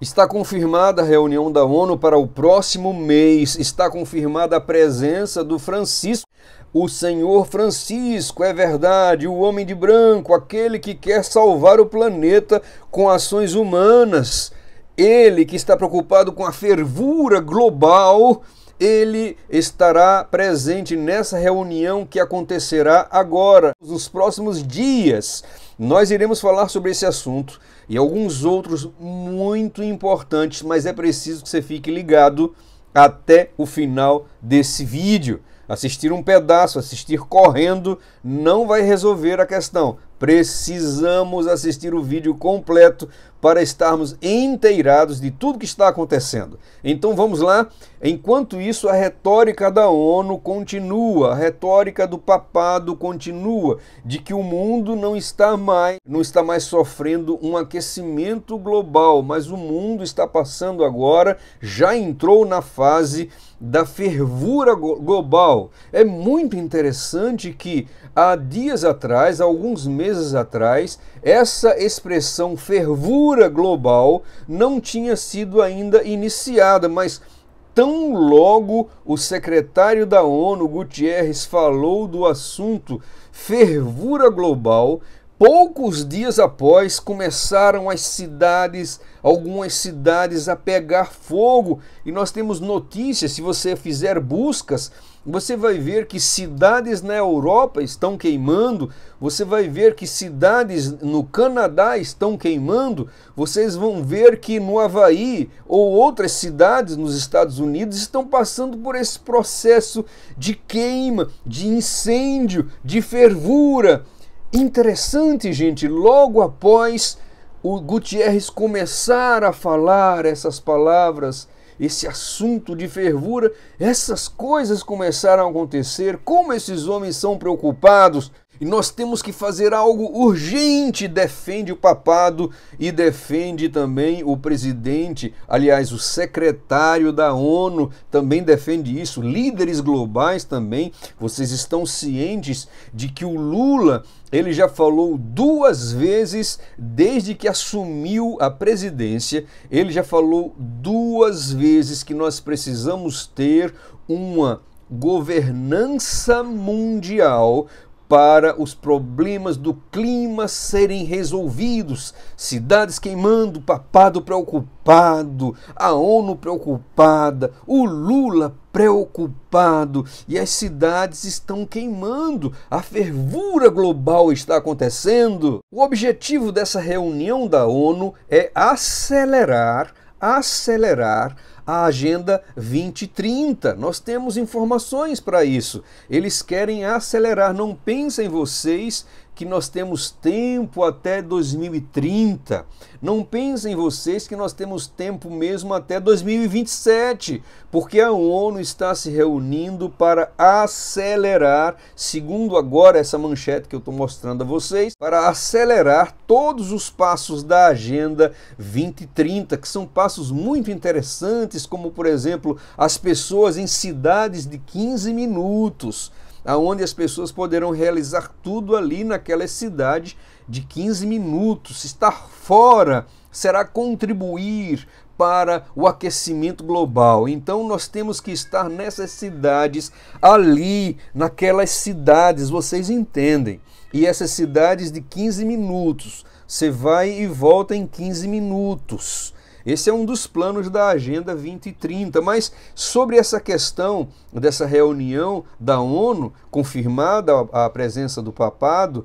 Está confirmada a reunião da ONU para o próximo mês. Está confirmada a presença do Francisco. O Senhor Francisco, é verdade, o homem de branco, aquele que quer salvar o planeta com ações humanas. Ele que está preocupado com a fervura global ele estará presente nessa reunião que acontecerá agora, nos próximos dias. Nós iremos falar sobre esse assunto e alguns outros muito importantes, mas é preciso que você fique ligado até o final desse vídeo. Assistir um pedaço, assistir correndo, não vai resolver a questão. Precisamos assistir o vídeo completo para estarmos inteirados de tudo que está acontecendo. Então vamos lá. Enquanto isso, a retórica da ONU continua, a retórica do papado continua de que o mundo não está mais, não está mais sofrendo um aquecimento global, mas o mundo está passando agora, já entrou na fase da fervura global. É muito interessante que há dias atrás, alguns meses atrás, essa expressão fervura global não tinha sido ainda iniciada, mas tão logo o secretário da ONU, Gutierrez, falou do assunto fervura global, poucos dias após, começaram as cidades, algumas cidades a pegar fogo. E nós temos notícias, se você fizer buscas, você vai ver que cidades na Europa estão queimando, você vai ver que cidades no Canadá estão queimando, vocês vão ver que no Havaí ou outras cidades nos Estados Unidos estão passando por esse processo de queima, de incêndio, de fervura. Interessante, gente, logo após o Gutierrez começar a falar essas palavras, esse assunto de fervura, essas coisas começaram a acontecer. Como esses homens são preocupados e nós temos que fazer algo urgente, defende o papado e defende também o presidente, aliás, o secretário da ONU também defende isso, líderes globais também. Vocês estão cientes de que o Lula, ele já falou duas vezes desde que assumiu a presidência, ele já falou duas vezes que nós precisamos ter uma governança mundial para os problemas do clima serem resolvidos. Cidades queimando, papado preocupado, a ONU preocupada, o Lula preocupado e as cidades estão queimando. A fervura global está acontecendo. O objetivo dessa reunião da ONU é acelerar acelerar a Agenda 2030. Nós temos informações para isso. Eles querem acelerar. Não pensem vocês que nós temos tempo até 2030. Não pensem vocês que nós temos tempo mesmo até 2027, porque a ONU está se reunindo para acelerar, segundo agora essa manchete que eu estou mostrando a vocês, para acelerar todos os passos da Agenda 2030, que são passos muito interessantes, como por exemplo as pessoas em cidades de 15 minutos aonde as pessoas poderão realizar tudo ali naquela cidade de 15 minutos. Estar fora será contribuir para o aquecimento global. Então nós temos que estar nessas cidades, ali, naquelas cidades, vocês entendem. E essas cidades de 15 minutos, você vai e volta em 15 minutos. Esse é um dos planos da Agenda 2030. Mas sobre essa questão dessa reunião da ONU, confirmada a presença do papado,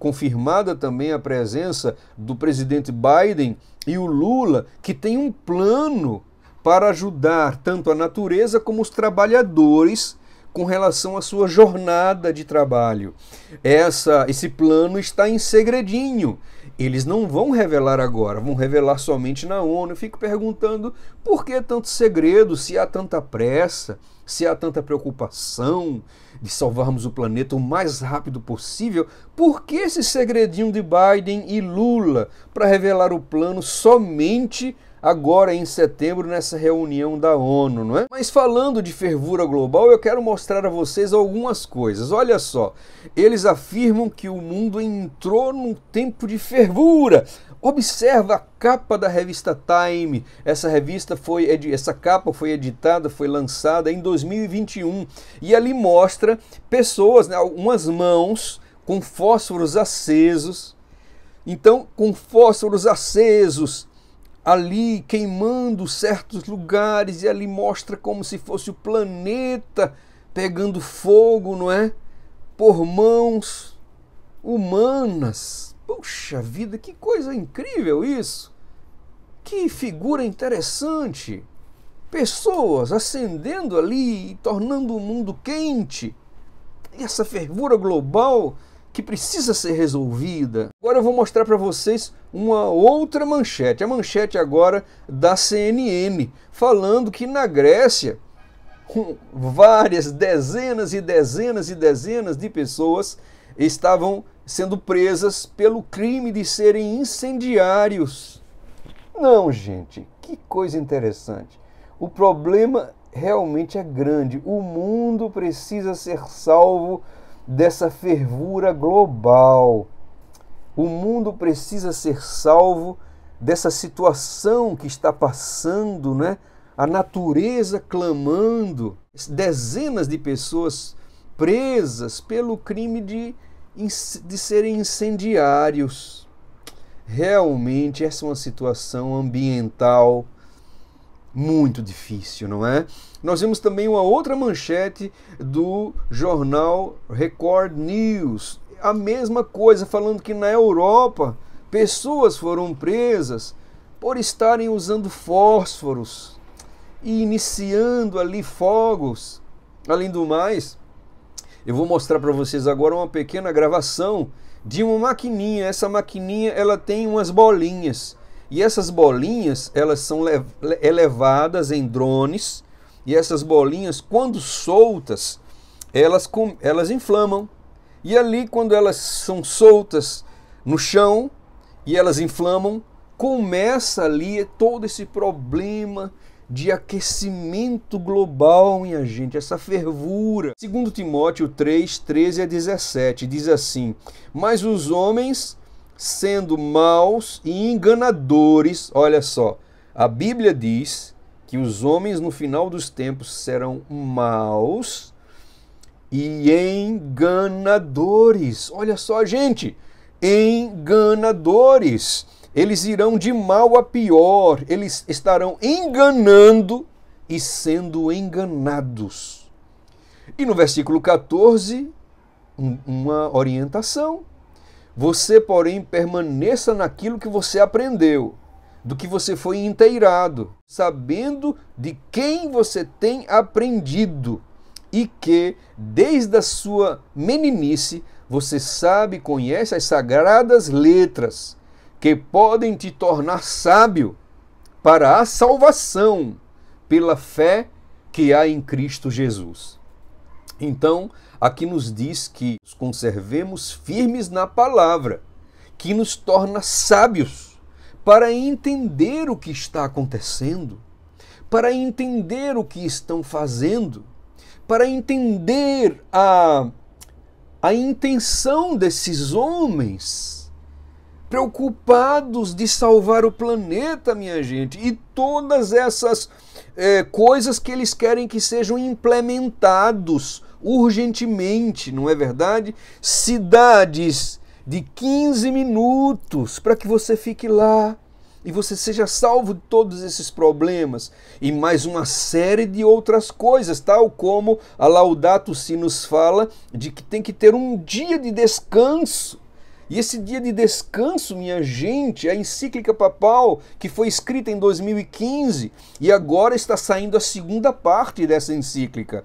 confirmada também a presença do presidente Biden e o Lula, que tem um plano para ajudar tanto a natureza como os trabalhadores com relação à sua jornada de trabalho. Essa, esse plano está em segredinho. Eles não vão revelar agora, vão revelar somente na ONU. Eu fico perguntando por que tanto segredo, se há tanta pressa, se há tanta preocupação de salvarmos o planeta o mais rápido possível, por que esse segredinho de Biden e Lula para revelar o plano somente agora em setembro nessa reunião da ONU, não é? Mas falando de fervura global, eu quero mostrar a vocês algumas coisas. Olha só, eles afirmam que o mundo entrou num tempo de fervura. Observa a capa da revista Time. Essa revista foi essa capa foi editada, foi lançada em 2021 e ali mostra pessoas, né, algumas mãos com fósforos acesos. Então, com fósforos acesos, ali queimando certos lugares e ali mostra como se fosse o planeta pegando fogo, não é? Por mãos humanas. Puxa vida, que coisa incrível isso! Que figura interessante! Pessoas acendendo ali e tornando o mundo quente. E essa fervura global que precisa ser resolvida. Agora eu vou mostrar para vocês uma outra manchete, a manchete agora da CNN, falando que na Grécia, várias dezenas e dezenas e dezenas de pessoas estavam sendo presas pelo crime de serem incendiários. Não, gente, que coisa interessante. O problema realmente é grande. O mundo precisa ser salvo dessa fervura global. O mundo precisa ser salvo dessa situação que está passando, né? A natureza clamando, dezenas de pessoas presas pelo crime de, de serem incendiários. Realmente, essa é uma situação ambiental muito difícil, não é? Nós vemos também uma outra manchete do jornal Record News, a mesma coisa, falando que na Europa pessoas foram presas por estarem usando fósforos e iniciando ali fogos. Além do mais, eu vou mostrar para vocês agora uma pequena gravação de uma maquininha. Essa maquininha ela tem umas bolinhas e essas bolinhas, elas são elevadas em drones, e essas bolinhas, quando soltas, elas, elas inflamam. E ali, quando elas são soltas no chão e elas inflamam, começa ali todo esse problema de aquecimento global, minha gente, essa fervura. Segundo Timóteo 3, 13 a 17, diz assim, Mas os homens sendo maus e enganadores. Olha só, a Bíblia diz que os homens no final dos tempos serão maus e enganadores. Olha só, gente, enganadores. Eles irão de mal a pior, eles estarão enganando e sendo enganados. E no versículo 14, uma orientação você, porém, permaneça naquilo que você aprendeu, do que você foi inteirado, sabendo de quem você tem aprendido e que, desde a sua meninice, você sabe, conhece as sagradas letras que podem te tornar sábio para a salvação pela fé que há em Cristo Jesus. Então, aqui nos diz que nos conservemos firmes na palavra, que nos torna sábios para entender o que está acontecendo, para entender o que estão fazendo, para entender a, a intenção desses homens preocupados de salvar o planeta, minha gente, e todas essas é, coisas que eles querem que sejam implementados urgentemente, não é verdade? Cidades de 15 minutos para que você fique lá e você seja salvo de todos esses problemas e mais uma série de outras coisas, tal como a Laudato Si nos fala de que tem que ter um dia de descanso. E esse dia de descanso, minha gente, é a encíclica papal que foi escrita em 2015 e agora está saindo a segunda parte dessa encíclica.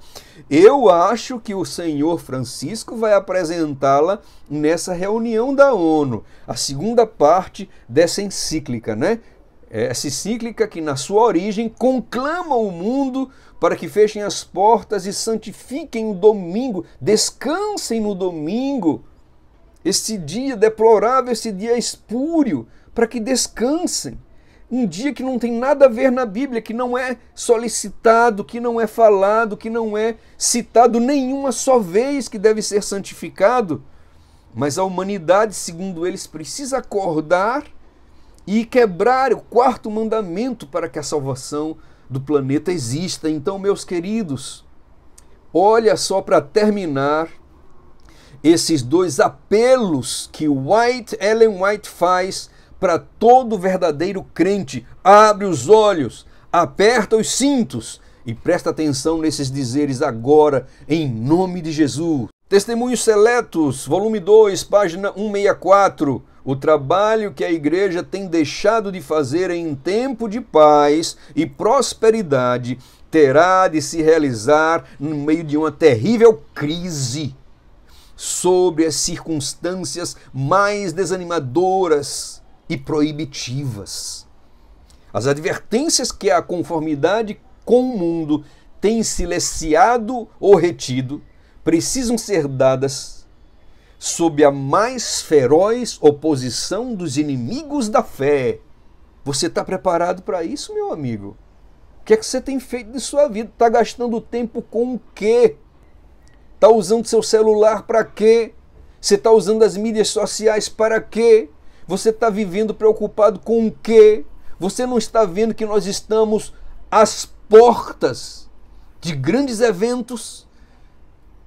Eu acho que o senhor Francisco vai apresentá-la nessa reunião da ONU, a segunda parte dessa encíclica, né? Essa encíclica que, na sua origem, conclama o mundo para que fechem as portas e santifiquem o domingo, descansem no domingo este dia deplorável, esse dia espúrio, para que descansem. Um dia que não tem nada a ver na Bíblia, que não é solicitado, que não é falado, que não é citado nenhuma só vez que deve ser santificado. Mas a humanidade, segundo eles, precisa acordar e quebrar o quarto mandamento para que a salvação do planeta exista. Então, meus queridos, olha só para terminar esses dois apelos que White, Ellen White faz para todo verdadeiro crente. Abre os olhos, aperta os cintos e presta atenção nesses dizeres agora, em nome de Jesus. Testemunhos Seletos, volume 2, página 164. O trabalho que a igreja tem deixado de fazer em tempo de paz e prosperidade terá de se realizar no meio de uma terrível crise sobre as circunstâncias mais desanimadoras e proibitivas. As advertências que a conformidade com o mundo tem silenciado ou retido precisam ser dadas sob a mais feroz oposição dos inimigos da fé. Você está preparado para isso, meu amigo? O que é que você tem feito de sua vida? Está gastando tempo com o quê? Está usando seu celular para quê? Você está usando as mídias sociais para quê? Você está vivendo preocupado com o quê? Você não está vendo que nós estamos às portas de grandes eventos?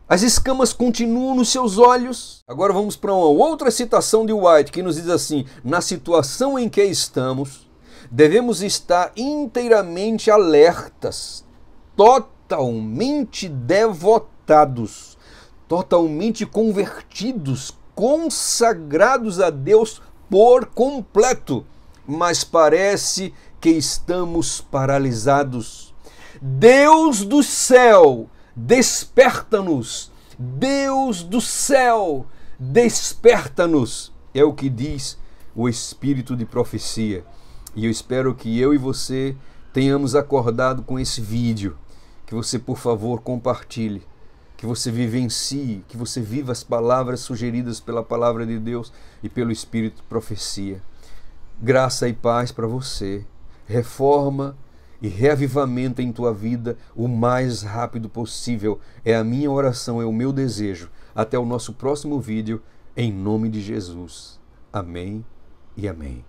As escamas continuam nos seus olhos. Agora vamos para uma outra citação de White que nos diz assim: na situação em que estamos, devemos estar inteiramente alertas, totalmente devotados totalmente convertidos, consagrados a Deus por completo, mas parece que estamos paralisados. Deus do céu, desperta-nos! Deus do céu, desperta-nos! É o que diz o espírito de profecia. E eu espero que eu e você tenhamos acordado com esse vídeo. Que você, por favor, compartilhe que você vivencie, que você viva as palavras sugeridas pela palavra de Deus e pelo Espírito profecia. Graça e paz para você. Reforma e reavivamento em tua vida o mais rápido possível. É a minha oração, é o meu desejo. Até o nosso próximo vídeo, em nome de Jesus. Amém e amém.